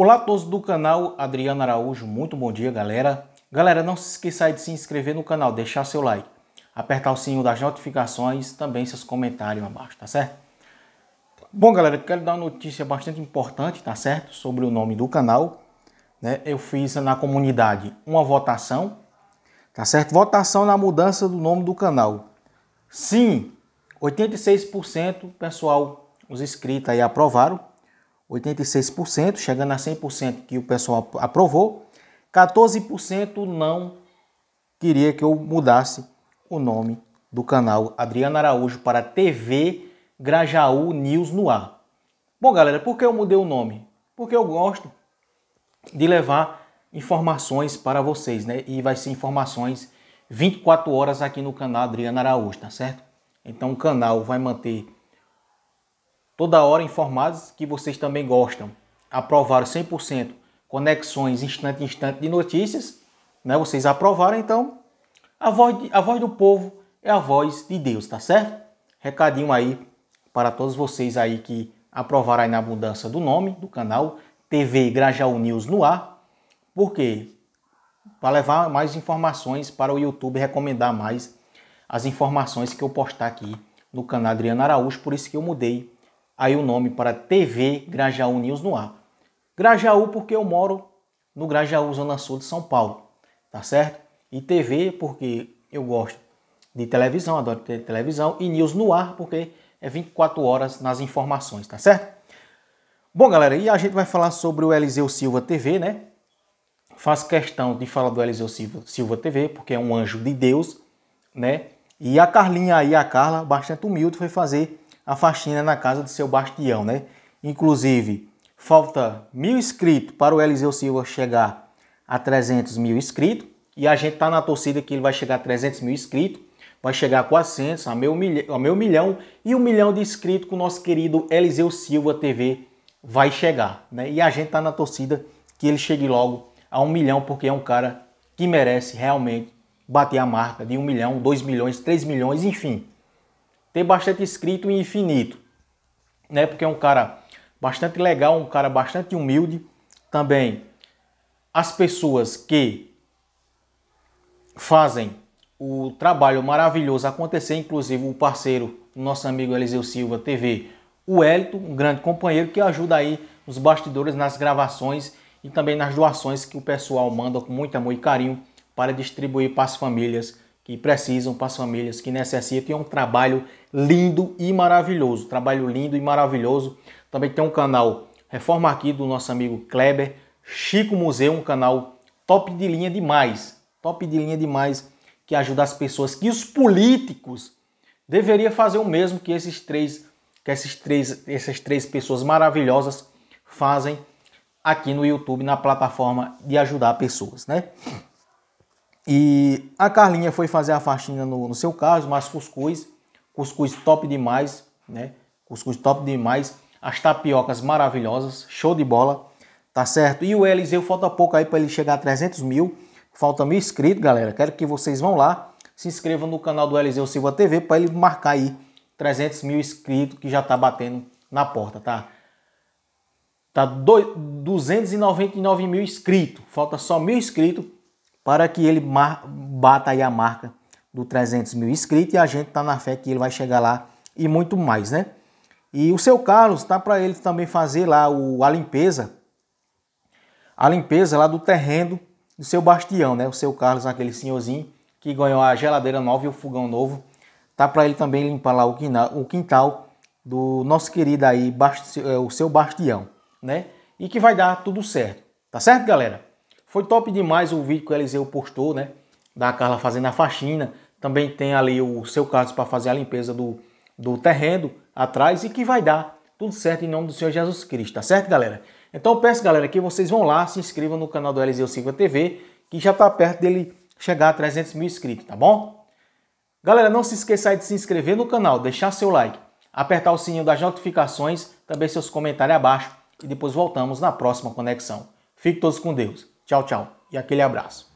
Olá a todos do canal Adriano Araújo, muito bom dia galera. Galera, não se esqueça de se inscrever no canal, deixar seu like, apertar o sininho das notificações, também seus comentários abaixo, tá certo? Bom galera, quero dar uma notícia bastante importante, tá certo? Sobre o nome do canal. Né? Eu fiz na comunidade uma votação, tá certo? Votação na mudança do nome do canal. Sim, 86% pessoal, os inscritos aí aprovaram. 86%, chegando a 100% que o pessoal aprovou, 14% não queria que eu mudasse o nome do canal Adriana Araújo para TV Grajaú News no Ar. Bom, galera, por que eu mudei o nome? Porque eu gosto de levar informações para vocês, né? E vai ser informações 24 horas aqui no canal Adriana Araújo, tá certo? Então o canal vai manter toda hora informados que vocês também gostam. Aprovaram 100% conexões instante em instante de notícias, né? Vocês aprovaram, então a voz, de, a voz do povo é a voz de Deus, tá certo? Recadinho aí para todos vocês aí que aprovaram aí na mudança do nome do canal TV Grajaú News no ar. Por quê? Para levar mais informações para o YouTube recomendar mais as informações que eu postar aqui no canal Adriano Araújo, por isso que eu mudei aí o nome para TV Grajaú News no ar. Grajaú porque eu moro no Grajaú, Zona Sul de São Paulo, tá certo? E TV porque eu gosto de televisão, adoro ter televisão, e News no ar porque é 24 horas nas informações, tá certo? Bom, galera, e a gente vai falar sobre o Eliseu Silva TV, né? Faz questão de falar do Eliseu Silva, Silva TV, porque é um anjo de Deus, né? E a Carlinha aí, a Carla, bastante humilde, foi fazer a faxina na casa do seu Bastião, né? Inclusive, falta mil inscritos para o Eliseu Silva chegar a 300 mil inscritos. E a gente está na torcida que ele vai chegar a 300 mil inscritos, vai chegar a 400, a meio, milhão, a meio milhão e um milhão de inscritos que o nosso querido Eliseu Silva TV vai chegar. Né? E a gente está na torcida que ele chegue logo a um milhão, porque é um cara que merece realmente bater a marca de um milhão, dois milhões, três milhões, enfim tem bastante escrito em infinito, né? Porque é um cara bastante legal, um cara bastante humilde. Também as pessoas que fazem o trabalho maravilhoso acontecer, inclusive o parceiro, nosso amigo Eliseu Silva TV, o Elito, um grande companheiro que ajuda aí nos bastidores, nas gravações e também nas doações que o pessoal manda com muito amor e carinho para distribuir para as famílias que precisam, para as famílias que necessitam. E é um trabalho lindo e maravilhoso. Trabalho lindo e maravilhoso. Também tem um canal Reforma Aqui do nosso amigo Kleber. Chico Museu, um canal top de linha demais. Top de linha demais que ajuda as pessoas. Que os políticos deveriam fazer o mesmo que esses três, que esses três, essas três pessoas maravilhosas fazem aqui no YouTube, na plataforma de ajudar pessoas, né? E a Carlinha foi fazer a faxina no, no seu caso, mas cuscuz, cuscuz top demais, né? Cuscuz top demais, as tapiocas maravilhosas, show de bola, tá certo? E o Eliseu falta pouco aí para ele chegar a 300 mil, falta mil inscritos, galera. Quero que vocês vão lá, se inscrevam no canal do Eliseu Silva TV para ele marcar aí 300 mil inscritos que já tá batendo na porta, tá? Tá 299 mil inscritos, falta só mil inscritos para que ele bata aí a marca do 300 mil inscritos e a gente está na fé que ele vai chegar lá e muito mais, né? E o seu Carlos tá para ele também fazer lá o, a limpeza, a limpeza lá do terreno do seu Bastião, né? O seu Carlos, aquele senhorzinho que ganhou a geladeira nova e o fogão novo, tá para ele também limpar lá o quintal, o quintal do nosso querido aí, é, o seu Bastião, né? E que vai dar tudo certo, tá certo, galera? Foi top demais o vídeo que o Eliseu postou, né? Da Carla fazendo a faxina. Também tem ali o seu caso para fazer a limpeza do, do terreno atrás e que vai dar tudo certo em nome do Senhor Jesus Cristo, tá certo, galera? Então peço, galera, que vocês vão lá, se inscrevam no canal do Eliseu Silva TV, que já está perto dele chegar a 300 mil inscritos, tá bom? Galera, não se esqueça aí de se inscrever no canal, deixar seu like, apertar o sininho das notificações, também seus comentários abaixo e depois voltamos na próxima conexão. Fiquem todos com Deus. Tchau, tchau e aquele abraço.